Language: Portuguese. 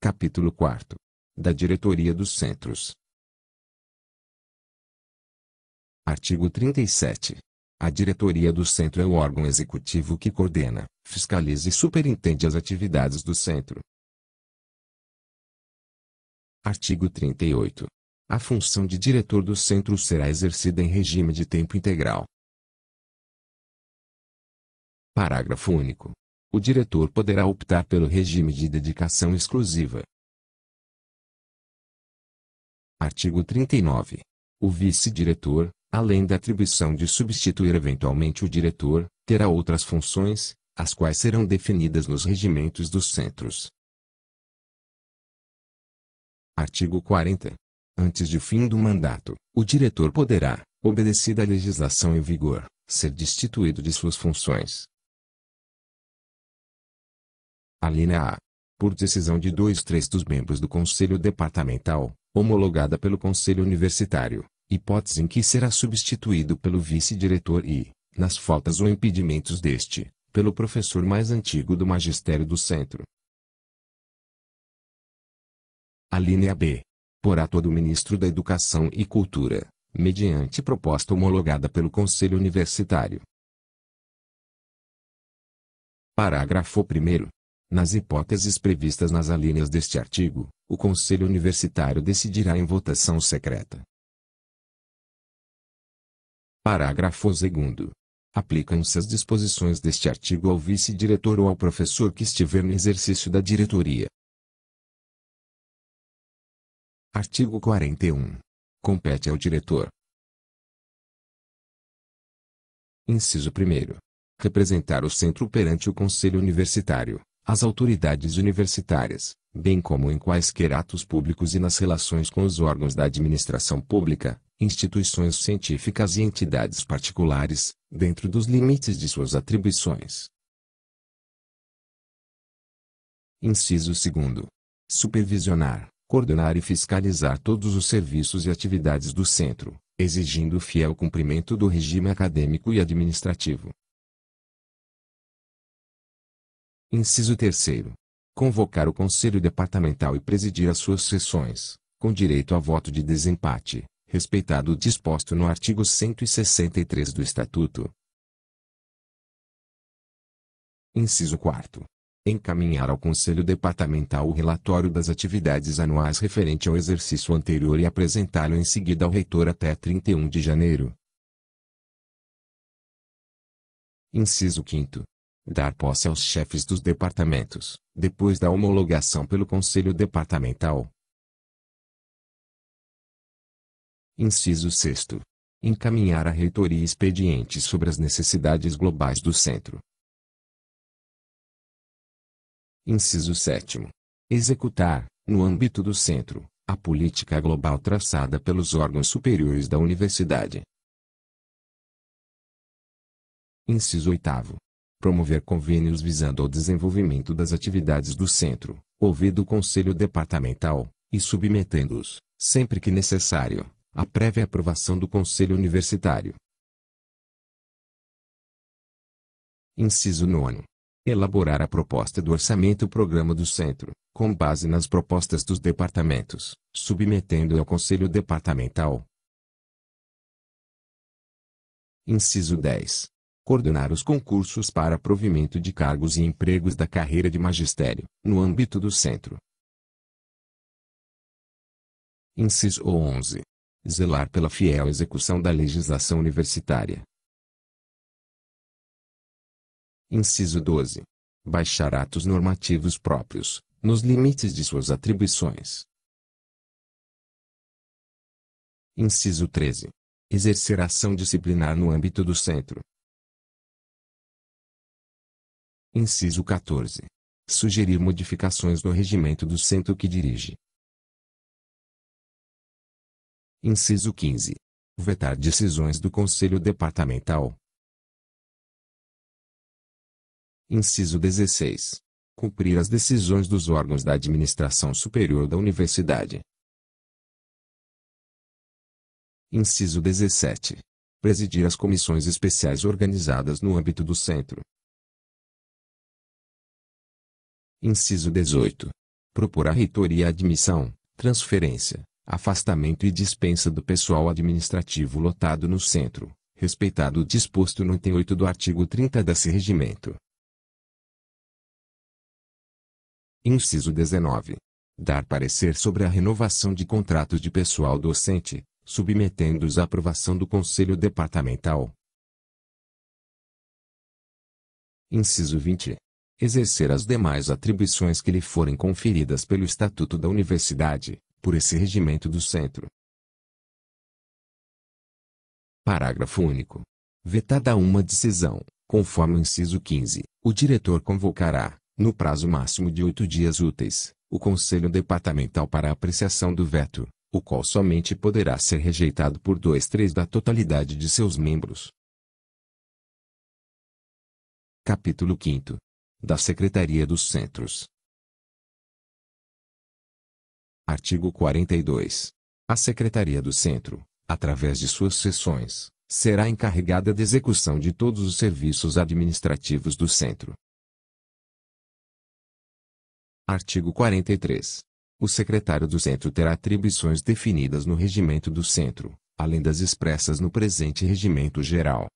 Capítulo 4 Da Diretoria dos Centros. Artigo 37. A Diretoria do Centro é o órgão executivo que coordena, fiscaliza e superintende as atividades do Centro. Artigo 38. A função de diretor do Centro será exercida em regime de tempo integral. Parágrafo único o diretor poderá optar pelo regime de dedicação exclusiva. Artigo 39. O vice-diretor, além da atribuição de substituir eventualmente o diretor, terá outras funções, as quais serão definidas nos regimentos dos centros. Artigo 40. Antes de fim do mandato, o diretor poderá, obedecida à legislação em vigor, ser destituído de suas funções, Alínea A. Por decisão de dois três dos membros do Conselho Departamental, homologada pelo Conselho Universitário, hipótese em que será substituído pelo vice-diretor e, nas faltas ou impedimentos deste, pelo professor mais antigo do Magistério do Centro. Alínea B. Por ato do Ministro da Educação e Cultura, mediante proposta homologada pelo Conselho Universitário. Parágrafo 1 nas hipóteses previstas nas alíneas deste artigo, o Conselho Universitário decidirá em votação secreta. Parágrafo 2. Aplicam-se as disposições deste artigo ao vice-diretor ou ao professor que estiver no exercício da diretoria. Artigo 41. Compete ao diretor. Inciso 1. Representar o centro perante o Conselho Universitário as autoridades universitárias, bem como em quaisquer atos públicos e nas relações com os órgãos da administração pública, instituições científicas e entidades particulares, dentro dos limites de suas atribuições. Inciso 2. Supervisionar, coordenar e fiscalizar todos os serviços e atividades do centro, exigindo o fiel cumprimento do regime acadêmico e administrativo, Inciso 3. Convocar o Conselho Departamental e presidir as suas sessões, com direito a voto de desempate, respeitado o disposto no artigo 163 do Estatuto. Inciso 4. Encaminhar ao Conselho Departamental o relatório das atividades anuais referente ao exercício anterior e apresentá-lo em seguida ao reitor até 31 de janeiro. Inciso 5 dar posse aos chefes dos departamentos, depois da homologação pelo Conselho Departamental. Inciso 6. Encaminhar à reitoria expediente sobre as necessidades globais do centro. Inciso 7. Executar, no âmbito do centro, a política global traçada pelos órgãos superiores da universidade. Inciso 8 promover convênios visando ao desenvolvimento das atividades do centro, ouvido o Conselho Departamental, e submetendo-os, sempre que necessário, à prévia aprovação do Conselho Universitário. Inciso 9. Elaborar a proposta do orçamento programa do centro, com base nas propostas dos departamentos, submetendo ao Conselho Departamental. Inciso 10 coordenar os concursos para provimento de cargos e empregos da carreira de magistério, no âmbito do centro. Inciso 11. Zelar pela fiel execução da legislação universitária. Inciso 12. Baixar atos normativos próprios, nos limites de suas atribuições. Inciso 13. Exercer ação disciplinar no âmbito do centro, Inciso 14. Sugerir modificações no regimento do centro que dirige. Inciso 15. Vetar decisões do Conselho Departamental. Inciso 16. Cumprir as decisões dos órgãos da Administração Superior da Universidade. Inciso 17. Presidir as comissões especiais organizadas no âmbito do Centro, Inciso 18. a reitoria a admissão, transferência, afastamento e dispensa do pessoal administrativo lotado no centro, respeitado o disposto no item 8 do artigo 30 desse regimento. Inciso 19. Dar parecer sobre a renovação de contratos de pessoal docente, submetendo-os à aprovação do Conselho Departamental. Inciso 20 exercer as demais atribuições que lhe forem conferidas pelo Estatuto da Universidade, por esse regimento do Centro. Parágrafo único. Vetada uma decisão, conforme o inciso 15, o diretor convocará, no prazo máximo de oito dias úteis, o Conselho Departamental para apreciação do veto, o qual somente poderá ser rejeitado por dois três da totalidade de seus membros. Capítulo 5 da Secretaria dos Centros. Artigo 42. A Secretaria do Centro, através de suas sessões, será encarregada da execução de todos os serviços administrativos do Centro. Artigo 43. O secretário do Centro terá atribuições definidas no regimento do Centro, além das expressas no presente Regimento Geral.